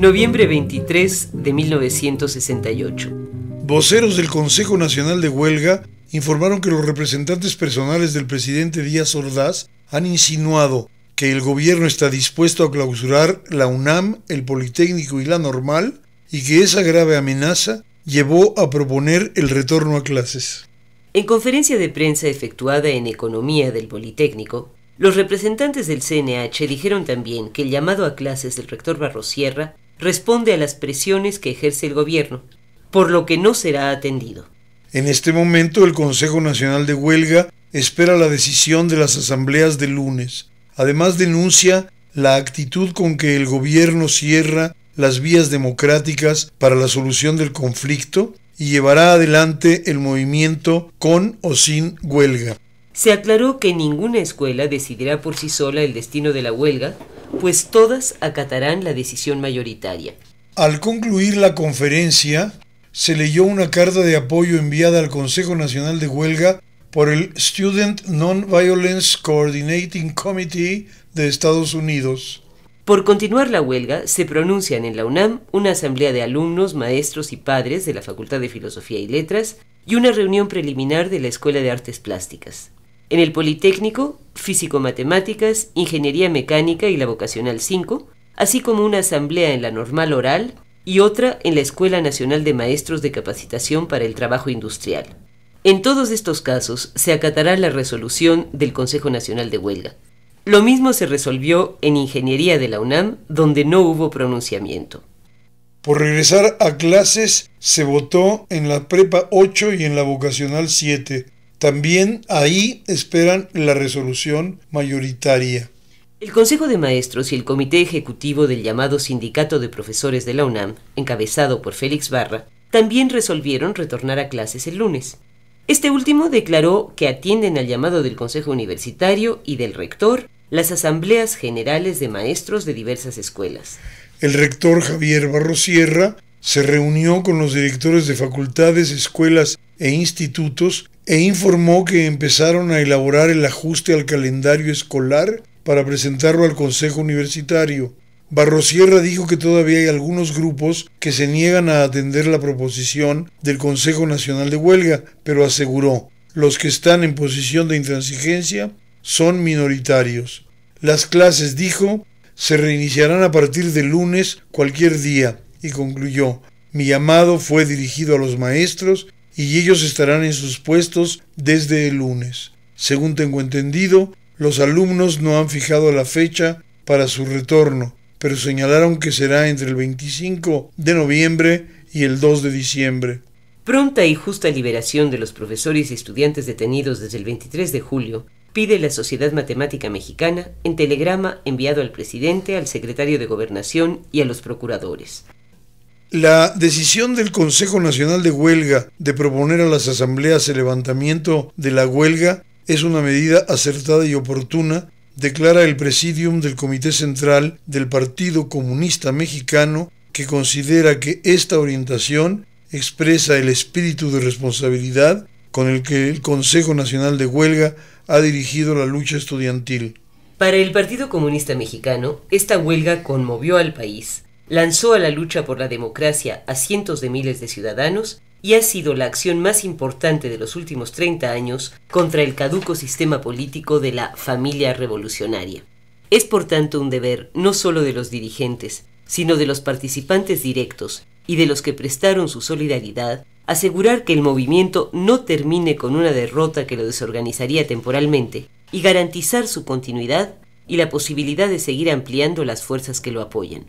Noviembre 23 de 1968. Voceros del Consejo Nacional de Huelga informaron que los representantes personales del presidente Díaz Ordaz han insinuado que el gobierno está dispuesto a clausurar la UNAM, el Politécnico y la Normal, y que esa grave amenaza llevó a proponer el retorno a clases. En conferencia de prensa efectuada en Economía del Politécnico, los representantes del CNH dijeron también que el llamado a clases del rector Barrosierra responde a las presiones que ejerce el gobierno, por lo que no será atendido. En este momento el Consejo Nacional de Huelga espera la decisión de las asambleas de lunes. Además denuncia la actitud con que el gobierno cierra las vías democráticas para la solución del conflicto y llevará adelante el movimiento con o sin huelga. Se aclaró que ninguna escuela decidirá por sí sola el destino de la huelga, pues todas acatarán la decisión mayoritaria. Al concluir la conferencia, se leyó una carta de apoyo enviada al Consejo Nacional de Huelga por el Student Nonviolence Coordinating Committee de Estados Unidos. Por continuar la huelga, se pronuncian en la UNAM una asamblea de alumnos, maestros y padres de la Facultad de Filosofía y Letras y una reunión preliminar de la Escuela de Artes Plásticas. En el Politécnico, Físico-Matemáticas, Ingeniería Mecánica y la Vocacional 5, así como una asamblea en la Normal Oral y otra en la Escuela Nacional de Maestros de Capacitación para el Trabajo Industrial. En todos estos casos se acatará la resolución del Consejo Nacional de Huelga. Lo mismo se resolvió en Ingeniería de la UNAM, donde no hubo pronunciamiento. Por regresar a clases se votó en la Prepa 8 y en la Vocacional 7. También ahí esperan la resolución mayoritaria. El Consejo de Maestros y el Comité Ejecutivo del llamado Sindicato de Profesores de la UNAM, encabezado por Félix Barra, también resolvieron retornar a clases el lunes. Este último declaró que atienden al llamado del Consejo Universitario y del rector las asambleas generales de maestros de diversas escuelas. El rector Javier Barrosierra se reunió con los directores de facultades, escuelas e institutos e informó que empezaron a elaborar el ajuste al calendario escolar para presentarlo al Consejo Universitario. Barrosierra dijo que todavía hay algunos grupos que se niegan a atender la proposición del Consejo Nacional de Huelga, pero aseguró, los que están en posición de intransigencia son minoritarios. Las clases, dijo, se reiniciarán a partir de lunes cualquier día, y concluyó, mi llamado fue dirigido a los maestros y ellos estarán en sus puestos desde el lunes. Según tengo entendido, los alumnos no han fijado la fecha para su retorno, pero señalaron que será entre el 25 de noviembre y el 2 de diciembre. Pronta y justa liberación de los profesores y estudiantes detenidos desde el 23 de julio pide la Sociedad Matemática Mexicana en telegrama enviado al presidente, al secretario de Gobernación y a los procuradores. La decisión del Consejo Nacional de Huelga de proponer a las asambleas el levantamiento de la huelga es una medida acertada y oportuna, declara el presidium del Comité Central del Partido Comunista Mexicano, que considera que esta orientación expresa el espíritu de responsabilidad con el que el Consejo Nacional de Huelga ha dirigido la lucha estudiantil. Para el Partido Comunista Mexicano, esta huelga conmovió al país lanzó a la lucha por la democracia a cientos de miles de ciudadanos y ha sido la acción más importante de los últimos 30 años contra el caduco sistema político de la familia revolucionaria. Es por tanto un deber no solo de los dirigentes, sino de los participantes directos y de los que prestaron su solidaridad, asegurar que el movimiento no termine con una derrota que lo desorganizaría temporalmente y garantizar su continuidad y la posibilidad de seguir ampliando las fuerzas que lo apoyan.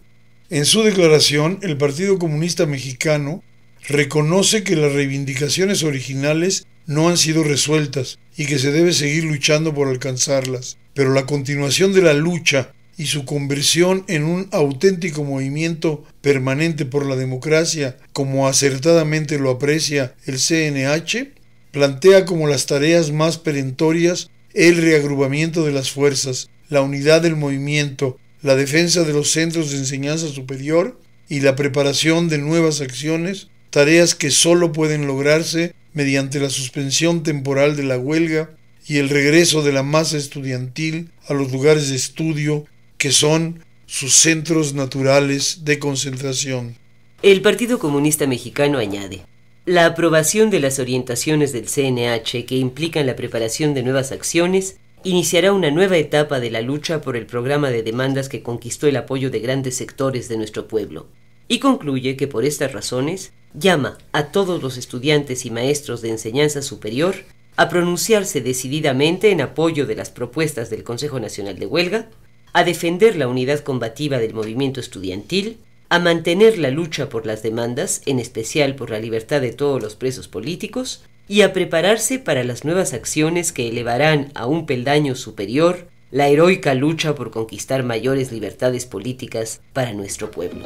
En su declaración, el Partido Comunista Mexicano reconoce que las reivindicaciones originales no han sido resueltas y que se debe seguir luchando por alcanzarlas, pero la continuación de la lucha y su conversión en un auténtico movimiento permanente por la democracia, como acertadamente lo aprecia el CNH, plantea como las tareas más perentorias el reagrupamiento de las fuerzas, la unidad del movimiento, la defensa de los centros de enseñanza superior y la preparación de nuevas acciones, tareas que solo pueden lograrse mediante la suspensión temporal de la huelga y el regreso de la masa estudiantil a los lugares de estudio que son sus centros naturales de concentración. El Partido Comunista Mexicano añade, la aprobación de las orientaciones del CNH que implican la preparación de nuevas acciones iniciará una nueva etapa de la lucha por el programa de demandas que conquistó el apoyo de grandes sectores de nuestro pueblo, y concluye que por estas razones llama a todos los estudiantes y maestros de enseñanza superior a pronunciarse decididamente en apoyo de las propuestas del Consejo Nacional de Huelga, a defender la unidad combativa del movimiento estudiantil, a mantener la lucha por las demandas, en especial por la libertad de todos los presos políticos, y a prepararse para las nuevas acciones que elevarán a un peldaño superior la heroica lucha por conquistar mayores libertades políticas para nuestro pueblo.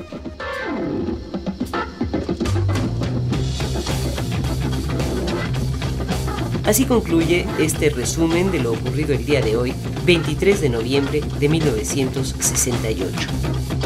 Así concluye este resumen de lo ocurrido el día de hoy, 23 de noviembre de 1968.